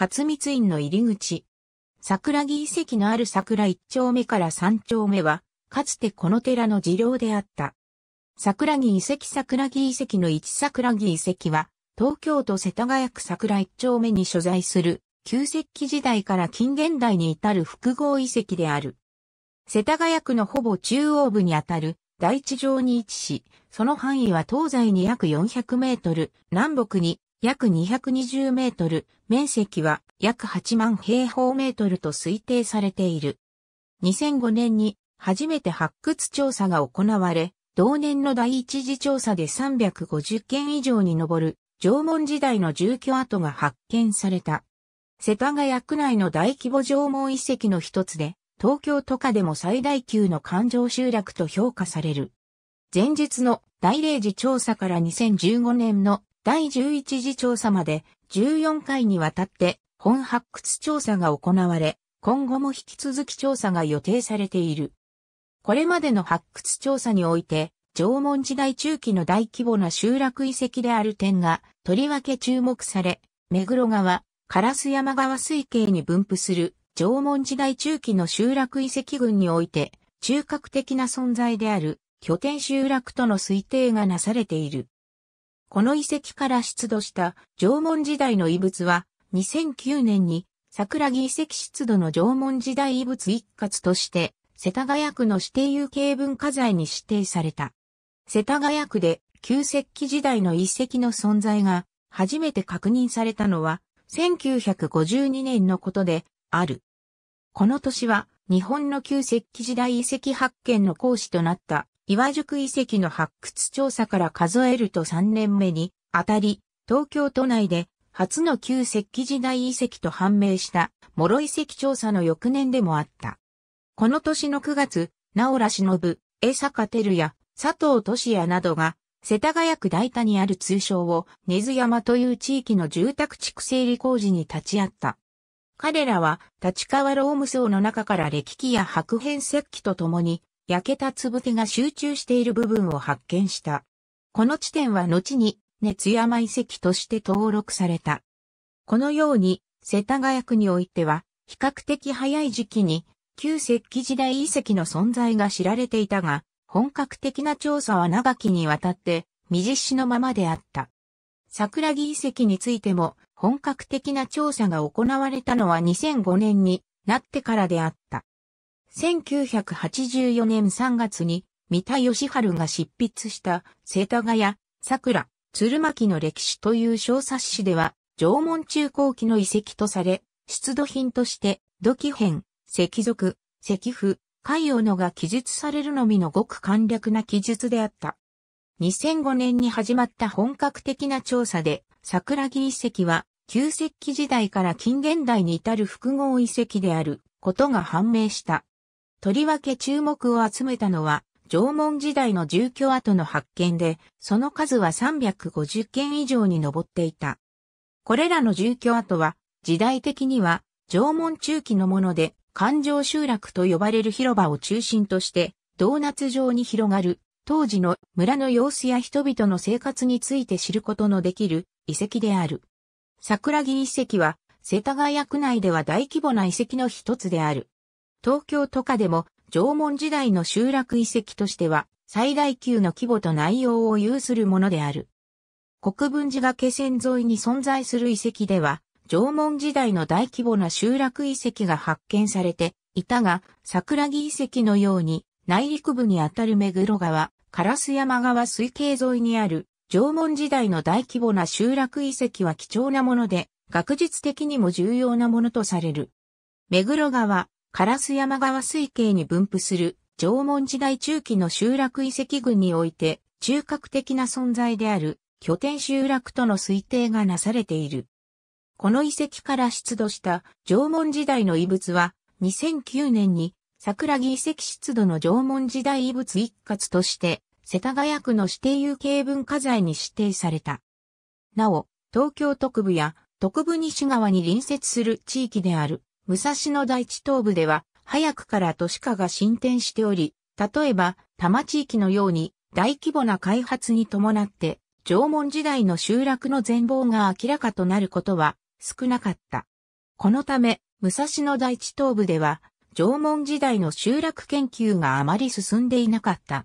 勝光院の入り口。桜木遺跡のある桜一丁目から三丁目は、かつてこの寺の寺領であった。桜木遺跡桜木遺跡の一桜木遺跡は、東京都世田谷区桜一丁目に所在する、旧石器時代から近現代に至る複合遺跡である。世田谷区のほぼ中央部にあたる、大地上に位置し、その範囲は東西に約400メートル、南北に約220メートル、面積は約8万平方メートルと推定されている。2005年に初めて発掘調査が行われ、同年の第一次調査で350件以上に上る縄文時代の住居跡が発見された。世田谷区内の大規模縄文遺跡の一つで、東京都下でも最大級の環状集落と評価される。前日の大霊寺調査から2015年の第11次調査まで14回にわたって本発掘調査が行われ、今後も引き続き調査が予定されている。これまでの発掘調査において、縄文時代中期の大規模な集落遺跡である点が、とりわけ注目され、目黒川、ス山川水系に分布する縄文時代中期の集落遺跡群において、中核的な存在である拠点集落との推定がなされている。この遺跡から出土した縄文時代の遺物は、2009年に桜木遺跡出土の縄文時代遺物一括として、世田谷区の指定有形文化財に指定された。世田谷区で旧石器時代の遺跡の存在が初めて確認されたのは1952年のことである。この年は日本の旧石器時代遺跡発見の講師となった岩宿遺跡の発掘調査から数えると3年目に、あたり、東京都内で初の旧石器時代遺跡と判明した、諸遺跡調査の翌年でもあった。この年の9月、直良忍、江坂照也、佐藤俊也などが、世田谷区大田にある通称を根津山という地域の住宅地区整理工事に立ち会った。彼らは立川ローム層の中から歴史や白変石器とともに焼けたつぶてが集中している部分を発見した。この地点は後に熱山遺跡として登録された。このように世田谷区においては比較的早い時期に旧石器時代遺跡の存在が知られていたが、本格的な調査は長きにわたって未実施のままであった。桜木遺跡についても本格的な調査が行われたのは2005年になってからであった。1984年3月に、三田義春が執筆した世田谷、桜、鶴巻の歴史という小冊子では、縄文中後期の遺跡とされ、出土品として、土器編、石属、石符、海洋のが記述されるのみのごく簡略な記述であった。2005年に始まった本格的な調査で、桜木遺跡は、旧石器時代から近現代に至る複合遺跡であることが判明した。とりわけ注目を集めたのは、縄文時代の住居跡の発見で、その数は350件以上に上っていた。これらの住居跡は、時代的には縄文中期のもので、環状集落と呼ばれる広場を中心として、ドーナツ状に広がる、当時の村の様子や人々の生活について知ることのできる遺跡である。桜木遺跡は、世田谷区内では大規模な遺跡の一つである。東京都下でも縄文時代の集落遺跡としては最大級の規模と内容を有するものである。国分寺が気仙沿いに存在する遺跡では、縄文時代の大規模な集落遺跡が発見されていたが、桜木遺跡のように内陸部にあたる目黒川、烏山川水系沿いにある縄文時代の大規模な集落遺跡は貴重なもので、学術的にも重要なものとされる。目黒川、カラス山川水系に分布する縄文時代中期の集落遺跡群において中核的な存在である拠点集落との推定がなされている。この遺跡から出土した縄文時代の遺物は2009年に桜木遺跡出土の縄文時代遺物一括として世田谷区の指定有形文化財に指定された。なお、東京特部や特部西側に隣接する地域である武蔵野台地東部では、早くから都市化が進展しており、例えば、多摩地域のように大規模な開発に伴って、縄文時代の集落の全貌が明らかとなることは少なかった。このため、武蔵野台地東部では、縄文時代の集落研究があまり進んでいなかった。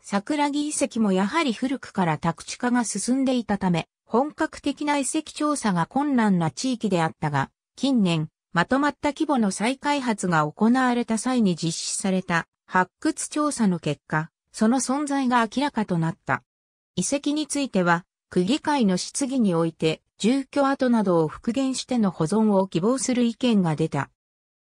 桜木遺跡もやはり古くから宅地化が進んでいたため、本格的な遺跡調査が困難な地域であったが、近年、まとまった規模の再開発が行われた際に実施された発掘調査の結果、その存在が明らかとなった。遺跡については、区議会の質疑において、住居跡などを復元しての保存を希望する意見が出た。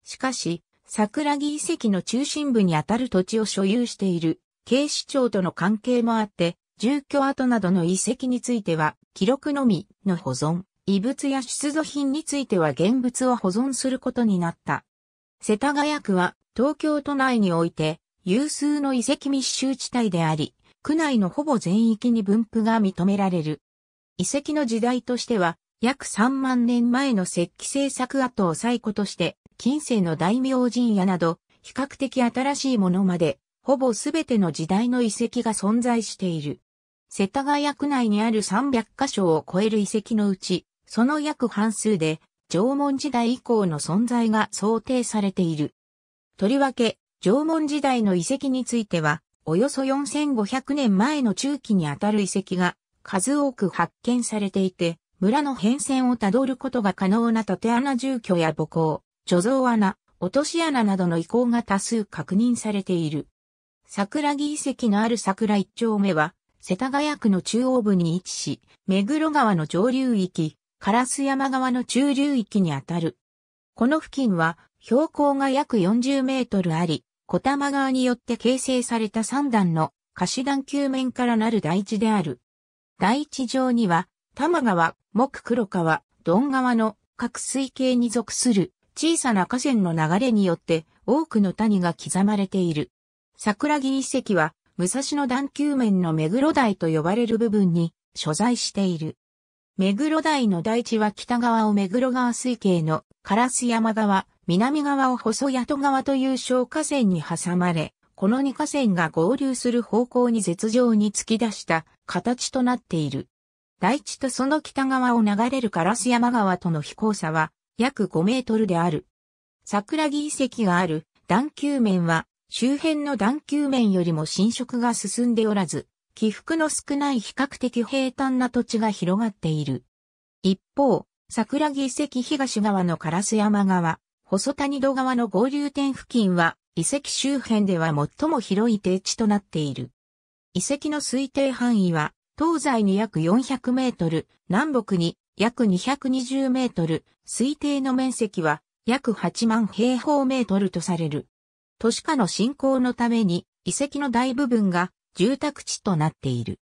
しかし、桜木遺跡の中心部にあたる土地を所有している警視庁との関係もあって、住居跡などの遺跡については、記録のみの保存遺物や出土品については現物を保存することになった。世田谷区は東京都内において有数の遺跡密集地帯であり、区内のほぼ全域に分布が認められる。遺跡の時代としては、約3万年前の石器製作跡を最古として、近世の大名神屋など、比較的新しいものまで、ほぼすべての時代の遺跡が存在している。世田谷区内にある300カ所を超える遺跡のうち、その約半数で、縄文時代以降の存在が想定されている。とりわけ、縄文時代の遺跡については、およそ4500年前の中期にあたる遺跡が数多く発見されていて、村の変遷をたどることが可能な縦穴住居や母校、貯蔵穴、落とし穴などの遺構が多数確認されている。桜木遺跡のある桜一丁目は、世田谷区の中央部に位置し、目黒川の上流域、カラス山側の中流域にあたる。この付近は標高が約40メートルあり、小玉川によって形成された三段の貸段球面からなる台地である。台地上には、玉川、木黒川、ドン川の各水系に属する小さな河川の流れによって多くの谷が刻まれている。桜木遺跡は武蔵野段球面の目黒台と呼ばれる部分に所在している。目黒台の台地は北側を目黒川水系の烏山川、南側を細谷戸川という小河川に挟まれ、この2河川が合流する方向に絶上に突き出した形となっている。台地とその北側を流れる烏山川との飛行差は約5メートルである。桜木遺跡がある段丘面は周辺の段丘面よりも侵食が進んでおらず、起伏の少ない比較的平坦な土地が広がっている。一方、桜木遺跡東側の烏山側、細谷戸側の合流点付近は、遺跡周辺では最も広い低地となっている。遺跡の推定範囲は、東西に約400メートル、南北に約220メートル、推定の面積は約8万平方メートルとされる。都市化の振興のために遺跡の大部分が住宅地となっている。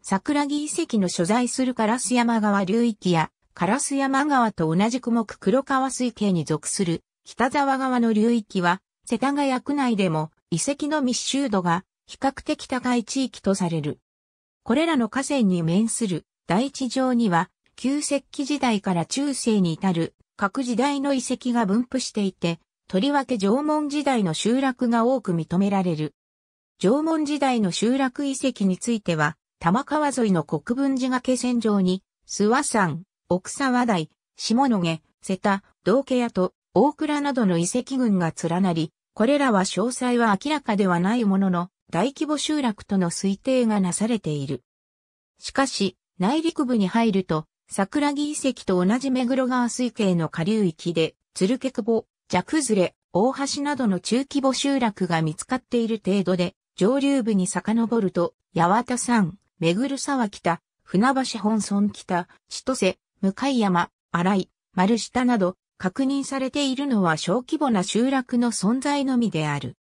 桜木遺跡の所在する烏山川流域や、烏山川と同じく目黒川水系に属する北沢川の流域は、世田谷区内でも遺跡の密集度が比較的高い地域とされる。これらの河川に面する大地上には、旧石器時代から中世に至る各時代の遺跡が分布していて、とりわけ縄文時代の集落が多く認められる。縄文時代の集落遺跡については、玉川沿いの国分寺掛線上に、諏訪山、奥沢台、下野毛、瀬田、道家屋と大倉などの遺跡群が連なり、これらは詳細は明らかではないものの、大規模集落との推定がなされている。しかし、内陸部に入ると、桜木遺跡と同じ目黒川水系の下流域で、鶴毛久保、蛇崩れ、大橋などの中規模集落が見つかっている程度で、上流部に遡ると、八幡山、目黒沢北、船橋本村北、千歳、向山、荒井、丸下など、確認されているのは小規模な集落の存在のみである。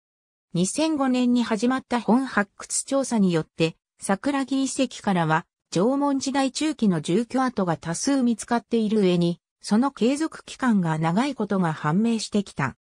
2005年に始まった本発掘調査によって、桜木遺跡からは、縄文時代中期の住居跡が多数見つかっている上に、その継続期間が長いことが判明してきた。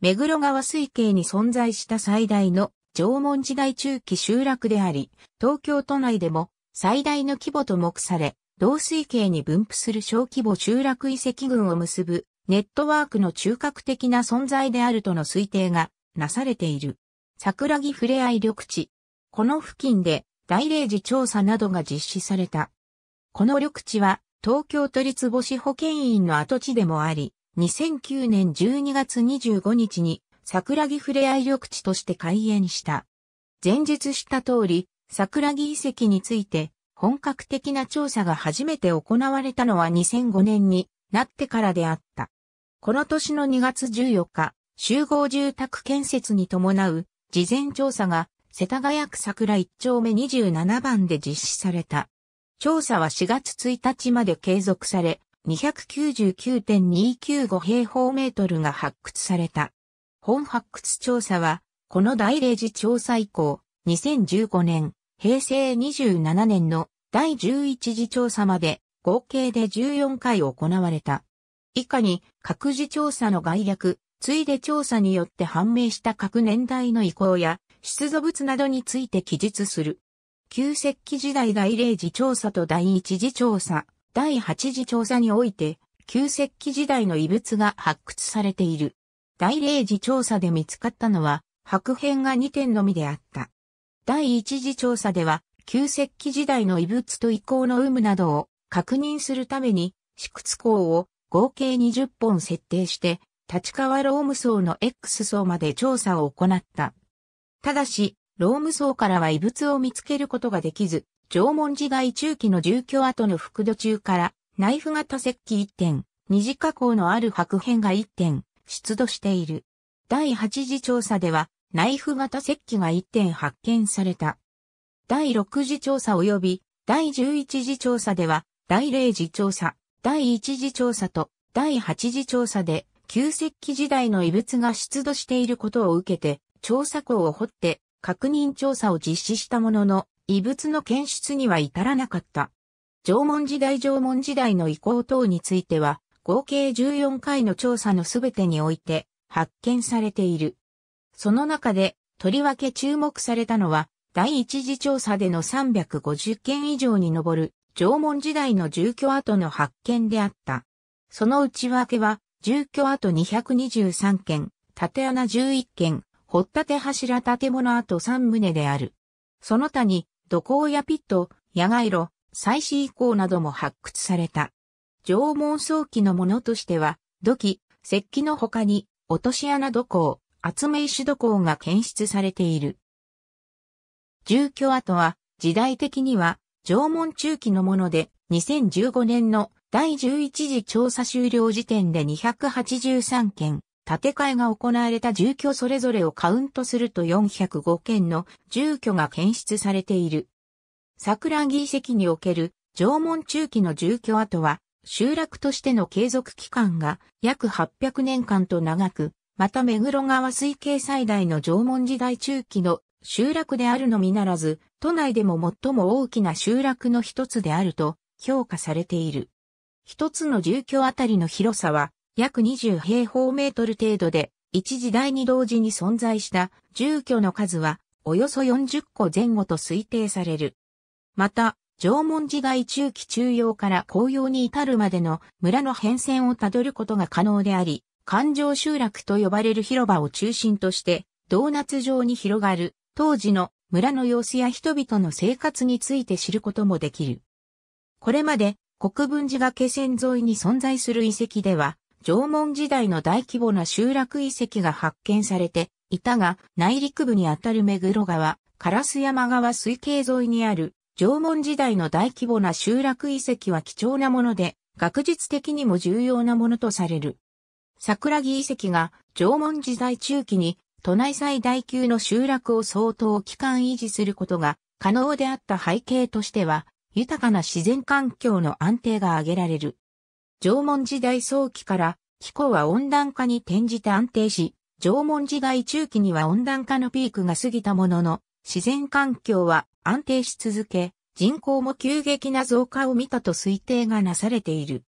目黒川水系に存在した最大の縄文時代中期集落であり、東京都内でも最大の規模と目され、同水系に分布する小規模集落遺跡群を結ぶネットワークの中核的な存在であるとの推定がなされている。桜木ふれあい緑地。この付近で大霊寺調査などが実施された。この緑地は東京都立母子保健院の跡地でもあり、2009年12月25日に桜木触れ合い緑地として開園した。前述した通り、桜木遺跡について本格的な調査が初めて行われたのは2005年になってからであった。この年の2月14日、集合住宅建設に伴う事前調査が世田谷区桜1丁目27番で実施された。調査は4月1日まで継続され、299.295平方メートルが発掘された。本発掘調査は、この大霊寺調査以降、2015年、平成27年の第11次調査まで、合計で14回行われた。以下に、各自調査の概略、ついで調査によって判明した各年代の遺構や、出土物などについて記述する。旧石器時代大霊寺調査と第一次調査、第八次調査において、旧石器時代の遺物が発掘されている。大霊寺調査で見つかったのは、白片が2点のみであった。第一次調査では、旧石器時代の遺物と遺構の有無などを確認するために、四屈港を合計20本設定して、立川ローム層の X 層まで調査を行った。ただし、ローム層からは遺物を見つけることができず、縄文時代中期の住居跡の副土中から、ナイフ型石器1点、二次加工のある白片が1点、出土している。第8次調査では、ナイフ型石器が1点発見された。第6次調査及び第11次調査では、第0次調査、第1次調査と第8次調査で旧石器時代の遺物が出土していることを受けて、調査口を掘って確認調査を実施したものの、遺物の検出には至らなかった。縄文時代縄文時代の遺構等については、合計14回の調査のすべてにおいて発見されている。その中で、とりわけ注目されたのは、第一次調査での350件以上に上る縄文時代の住居跡の発見であった。その内訳は、住居跡223件、縦穴11件、掘った柱建物跡3棟である。その他に、土工やピット、野外炉、祭祀遺構なども発掘された。縄文早期のものとしては、土器、石器の他に、落とし穴土工、厚め石土工が検出されている。住居跡は、時代的には、縄文中期のもので、2015年の第11次調査終了時点で283件、建て替えが行われた住居それぞれをカウントすると405件の住居が検出されている。桜木遺跡における縄文中期の住居跡は集落としての継続期間が約800年間と長く、また目黒川水系最大の縄文時代中期の集落であるのみならず、都内でも最も大きな集落の一つであると評価されている。一つの住居あたりの広さは約20平方メートル程度で、一時代に同時に存在した住居の数はおよそ40個前後と推定される。また、縄文時代中期中央から紅葉に至るまでの村の変遷をたどることが可能であり、環状集落と呼ばれる広場を中心として、ドーナツ状に広がる当時の村の様子や人々の生活について知ることもできる。これまで国分寺が気仙沿いに存在する遺跡では、縄文時代の大規模な集落遺跡が発見されていたが、内陸部にあたる目黒川、烏山川水系沿いにある縄文時代の大規模な集落遺跡は貴重なもので、学術的にも重要なものとされる。桜木遺跡が縄文時代中期に都内最大級の集落を相当期間維持することが可能であった背景としては、豊かな自然環境の安定が挙げられる。縄文時代早期から気候は温暖化に転じて安定し、縄文時代中期には温暖化のピークが過ぎたものの、自然環境は安定し続け、人口も急激な増加を見たと推定がなされている。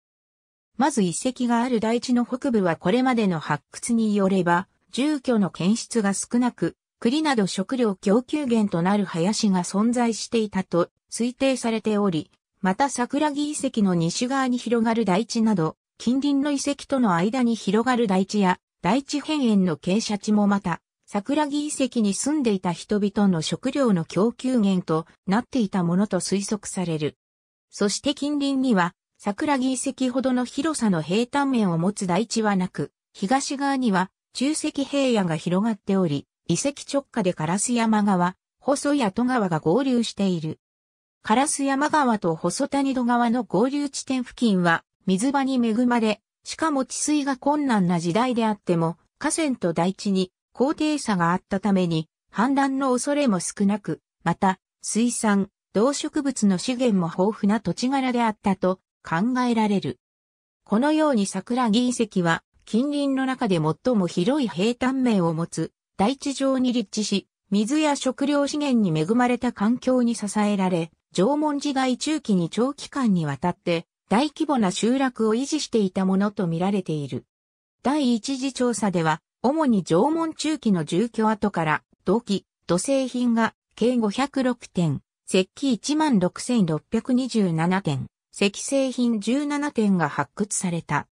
まず遺跡がある大地の北部はこれまでの発掘によれば、住居の検出が少なく、栗など食料供給源となる林が存在していたと推定されており、また桜木遺跡の西側に広がる大地など、近隣の遺跡との間に広がる大地や、大地辺縁の傾斜地もまた、桜木遺跡に住んでいた人々の食料の供給源となっていたものと推測される。そして近隣には、桜木遺跡ほどの広さの平坦面を持つ大地はなく、東側には中石平野が広がっており、遺跡直下でカラス山川、細谷戸川が合流している。カラス山川と細谷戸川の合流地点付近は水場に恵まれ、しかも治水が困難な時代であっても、河川と大地に高低差があったために、氾濫の恐れも少なく、また、水産、動植物の資源も豊富な土地柄であったと考えられる。このように桜木遺跡は近隣の中で最も広い平坦面を持つ大地上に立地し、水や食料資源に恵まれた環境に支えられ、縄文時代中期に長期間にわたって大規模な集落を維持していたものとみられている。第一次調査では主に縄文中期の住居跡から土器、土製品が計506点、石器16,627点、石製品17点が発掘された。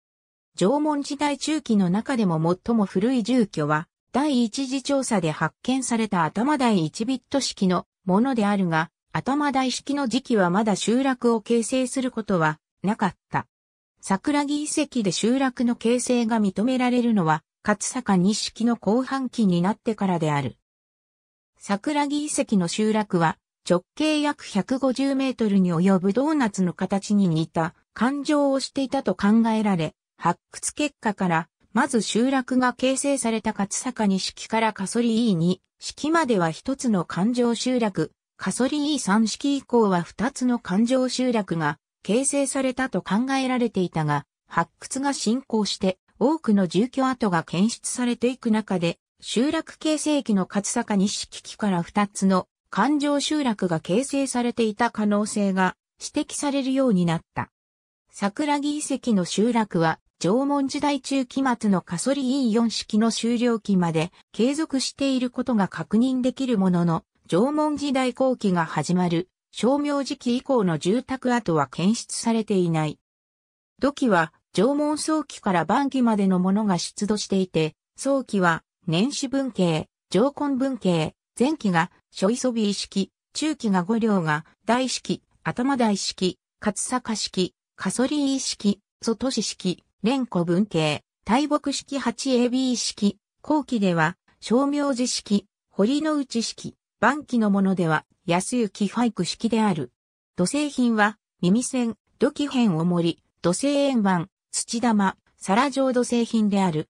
縄文時代中期の中でも最も古い住居は、第一次調査で発見された頭台1ビット式のものであるが、頭台式の時期はまだ集落を形成することはなかった。桜木遺跡で集落の形成が認められるのは勝坂錦の後半期になってからである。桜木遺跡の集落は直径約150メートルに及ぶドーナツの形に似た環状をしていたと考えられ、発掘結果から、まず集落が形成された勝坂錦からカソリ E 2式までは一つの環状集落、カソリ E3 式以降は二つの環状集落が形成されたと考えられていたが、発掘が進行して多くの住居跡が検出されていく中で、集落形成期の勝坂西木から2つの環状集落が形成されていた可能性が指摘されるようになった。桜木遺跡の集落は縄文時代中期末のカソリ E4 式の終了期まで継続していることが確認できるものの、縄文時代後期が始まる、商明時期以降の住宅跡は検出されていない。土器は縄文早期から晩期までのものが出土していて、早期は年始文系、上根文系、前期が初磯美意識、中期が五両が大式、頭大式、勝坂式、カソリー式、外市式、蓮古文系、大木式 8AB 式、後期では、小名寺式、堀之内式、晩期のものでは、安行ファイク式である。土製品は、耳栓、土器片を盛り、土製円盤、土玉、皿浄土製品である。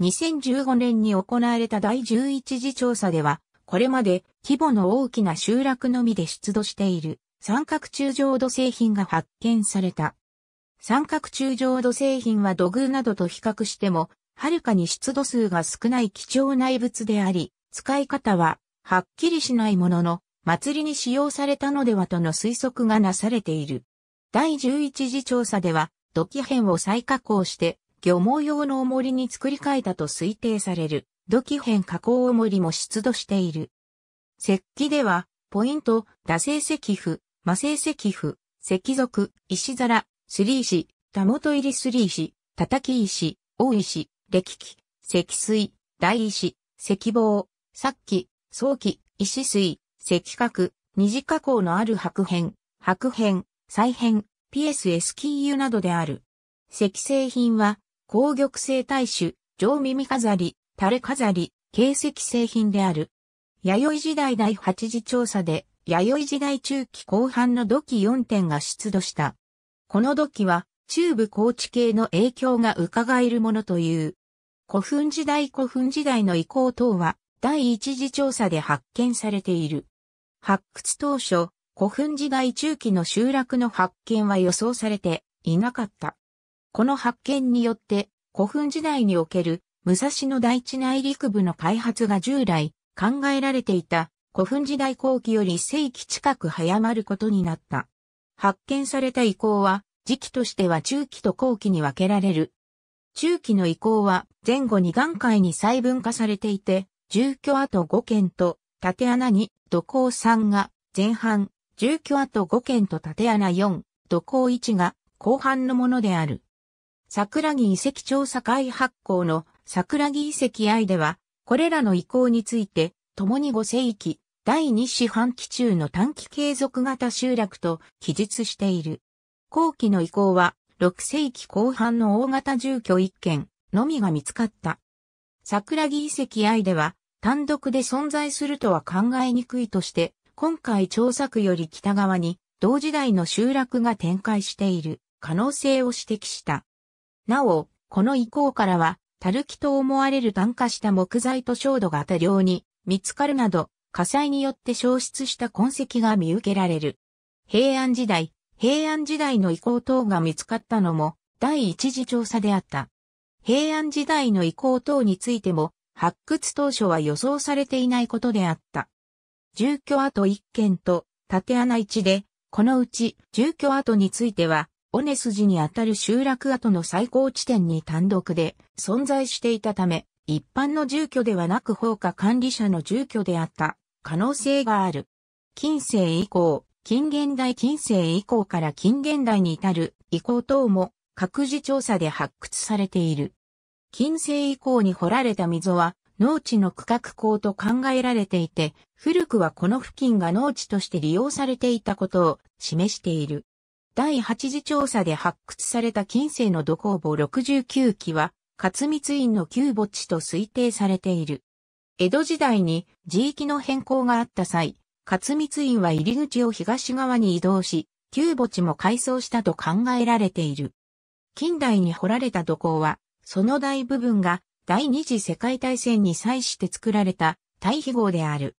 2015年に行われた第11次調査では、これまで規模の大きな集落のみで出土している三角柱浄土製品が発見された。三角柱浄土製品は土偶などと比較しても、はるかに出土数が少ない貴重な遺物であり、使い方ははっきりしないものの、祭りに使用されたのではとの推測がなされている。第11次調査では、土器片を再加工して、漁網用の重りに作り変えたと推定される、土器片加工重りも出土している。石器では、ポイント、打製石符、魔製石符、石属、石皿、すり石、たもと入りすり石、叩き石、大石、歴器、石水、大石、石棒、殺器、早期、石水、石角、二次加工のある白片、白片、再片、PSS キー油などである。石製品は、紅玉製大種、上耳飾り、垂れ飾り、形石製品である。弥生時代第8次調査で、弥生時代中期後半の土器4点が出土した。この土器は、中部高地系の影響が伺えるものという。古墳時代古墳時代の遺構等は、第一次調査で発見されている。発掘当初、古墳時代中期の集落の発見は予想されていなかった。この発見によって古墳時代における武蔵野大地内陸部の開発が従来考えられていた古墳時代後期より世紀近く早まることになった。発見された遺構は時期としては中期と後期に分けられる。中期の遺構は前後に眼界に細分化されていて、住居跡5軒と縦穴に土工3が前半、住居跡5軒と縦穴4、土工1が後半のものである。桜木遺跡調査会発行の桜木遺跡愛では、これらの遺構について、共に5世紀、第2四半期中の短期継続型集落と記述している。後期の遺構は、6世紀後半の大型住居1軒のみが見つかった。桜木遺跡愛では、単独で存在するとは考えにくいとして、今回調査区より北側に同時代の集落が展開している可能性を指摘した。なお、この以降からは、タルキと思われる炭化した木材と焦土が多量に見つかるなど、火災によって消失した痕跡が見受けられる。平安時代、平安時代の遺構等が見つかったのも第一次調査であった。平安時代の遺構等についても発掘当初は予想されていないことであった。住居跡1軒と縦穴1で、このうち住居跡については、尾根筋にあたる集落跡の最高地点に単独で存在していたため、一般の住居ではなく放火管理者の住居であった可能性がある。近世以降、近現代近世以降から近現代に至る遺構等も各自調査で発掘されている。近世以降に掘られた溝は農地の区画工と考えられていて、古くはこの付近が農地として利用されていたことを示している。第8次調査で発掘された近世の土工房69基は、勝光院の旧墓地と推定されている。江戸時代に地域の変更があった際、勝光院は入り口を東側に移動し、旧墓地も改装したと考えられている。近代に掘られた土工は、その大部分が第二次世界大戦に際して作られた対比号である。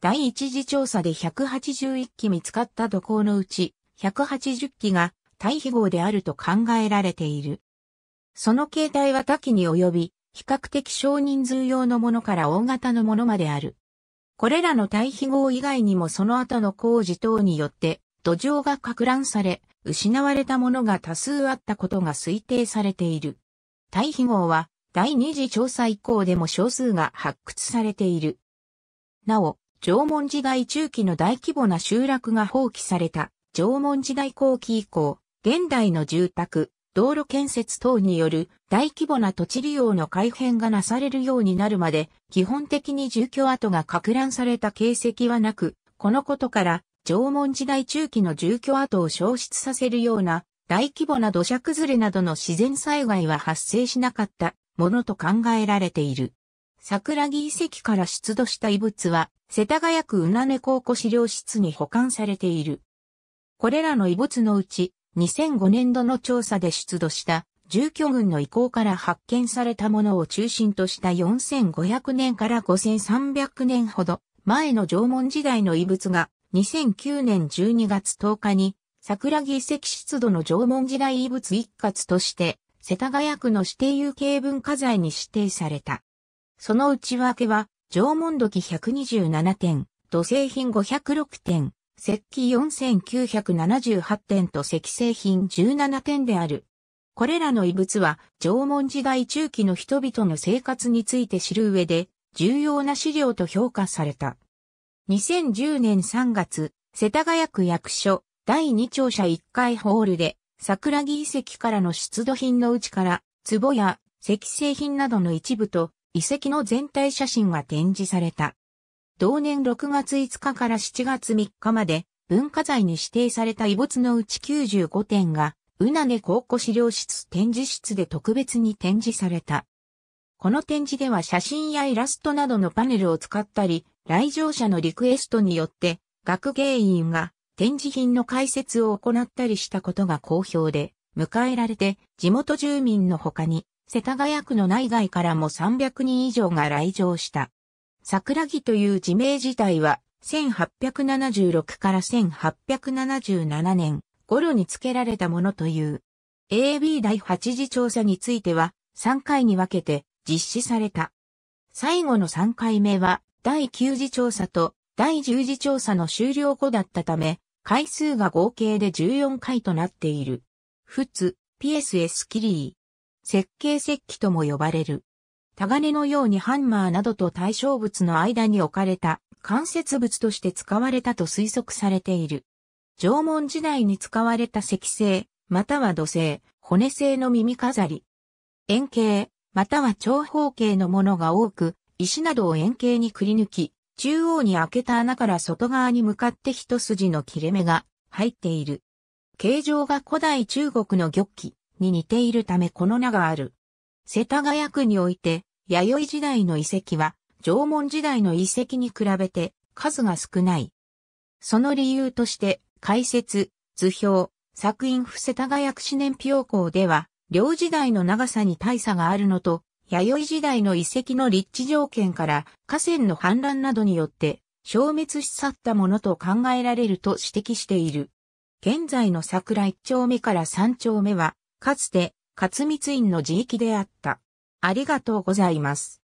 第一次調査で181機見つかった土工のうち180機が対比号であると考えられている。その形態は多岐に及び、比較的少人数用のものから大型のものまである。これらの対比号以外にもその後の工事等によって土壌が拡乱され、失われたものが多数あったことが推定されている。対比号は第二次調査以降でも少数が発掘されている。なお、縄文時代中期の大規模な集落が放棄された縄文時代後期以降、現代の住宅、道路建設等による大規模な土地利用の改変がなされるようになるまで、基本的に住居跡が拡乱された形跡はなく、このことから縄文時代中期の住居跡を消失させるような大規模な土砂崩れなどの自然災害は発生しなかったものと考えられている。桜木遺跡から出土した遺物は、世田谷区うなね高校資料室に保管されている。これらの遺物のうち、2005年度の調査で出土した、住居群の遺構から発見されたものを中心とした4500年から5300年ほど前の縄文時代の遺物が2009年12月10日に桜木遺跡出土の縄文時代遺物一括として世田谷区の指定有形文化財に指定された。その内訳は、縄文土器127点、土製品506点、石器4978点と石製品17点である。これらの遺物は縄文時代中期の人々の生活について知る上で重要な資料と評価された。2010年3月、世田谷区役所第2庁舎1階ホールで桜木遺跡からの出土品のうちから、壺や石製品などの一部と遺跡の全体写真が展示された。同年6月5日から7月3日まで文化財に指定された遺物のうち95点が、うなね考古資料室展示室で特別に展示された。この展示では写真やイラストなどのパネルを使ったり、来場者のリクエストによって、学芸員が展示品の解説を行ったりしたことが好評で、迎えられて地元住民の他に、世田谷区の内外からも300人以上が来場した。桜木という地名自体は、1876から1877年頃に付けられたものという。AB 第8次調査については、3回に分けて実施された。最後の3回目は、第9次調査と第10次調査の終了後だったため、回数が合計で14回となっている。フツ、PSS キリー。設計石器とも呼ばれる。鋼のようにハンマーなどと対象物の間に置かれた関節物として使われたと推測されている。縄文時代に使われた石製、または土製、骨製の耳飾り。円形、または長方形のものが多く、石などを円形にくり抜き、中央に開けた穴から外側に向かって一筋の切れ目が入っている。形状が古代中国の玉器に似ているためこの名がある。世田谷区において、弥生時代の遺跡は、縄文時代の遺跡に比べて数が少ない。その理由として、解説、図表、作品不世田谷区四年表校では、両時代の長さに大差があるのと、弥生時代の遺跡の立地条件から河川の氾濫などによって消滅し去ったものと考えられると指摘している。現在の桜一丁目から三丁目は、かつて、勝光院の地域であった。ありがとうございます。